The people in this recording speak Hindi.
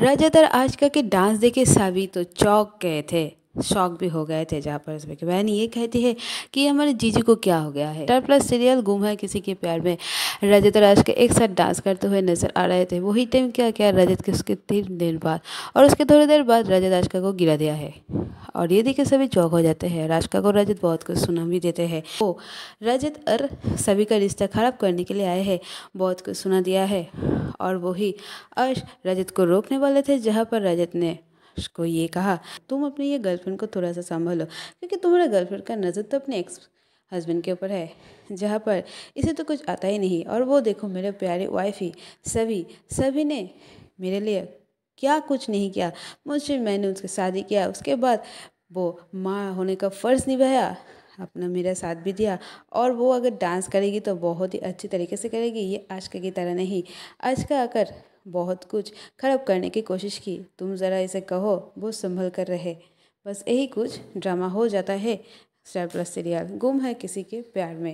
आज का के डांस देखे सभी तो चौक गए थे शौक भी हो गए थे जहाँ पर उसमें बहन ये कहती है कि हमारे जीजी को क्या हो गया है स्टार प्लस सीरियल गुम है किसी के प्यार में रजत और आशका एक साथ डांस करते हुए नजर आ रहे थे वही टाइम क्या क्या रजत के उसके तीन दिन बाद और उसके थोड़ी देर बाद रजत आशका को गिरा दिया है और ये देखे सभी चौक हो जाते हैं राजका को रजत बहुत कुछ सुना भी देते हैं वो तो रजत और सभी का रिश्ता खराब करने के लिए आए हैं बहुत कुछ सुना दिया है और वही अर्श रजत को रोकने वाले थे जहाँ पर रजत ने को ये कहा तुम अपने ये गर्लफ्रेंड को थोड़ा सा संभालो क्योंकि तुम्हारे गर्लफ्रेंड का नज़र तो अपने एक्स हस्बैंड के ऊपर है जहाँ पर इसे तो कुछ आता ही नहीं और वो देखो मेरे प्यारे वाइफ ही सभी सभी ने मेरे लिए क्या कुछ नहीं किया मुझसे मैंने उसके शादी किया उसके बाद वो माँ होने का फ़र्ज़ निभाया अपना मेरा साथ भी दिया और वो अगर डांस करेगी तो बहुत ही अच्छी तरीके से करेगी ये का की तरह नहीं का आकर बहुत कुछ खराब करने की कोशिश की तुम ज़रा इसे कहो वो संभल कर रहे बस यही कुछ ड्रामा हो जाता है स्टार प्लस सीरियल गुम है किसी के प्यार में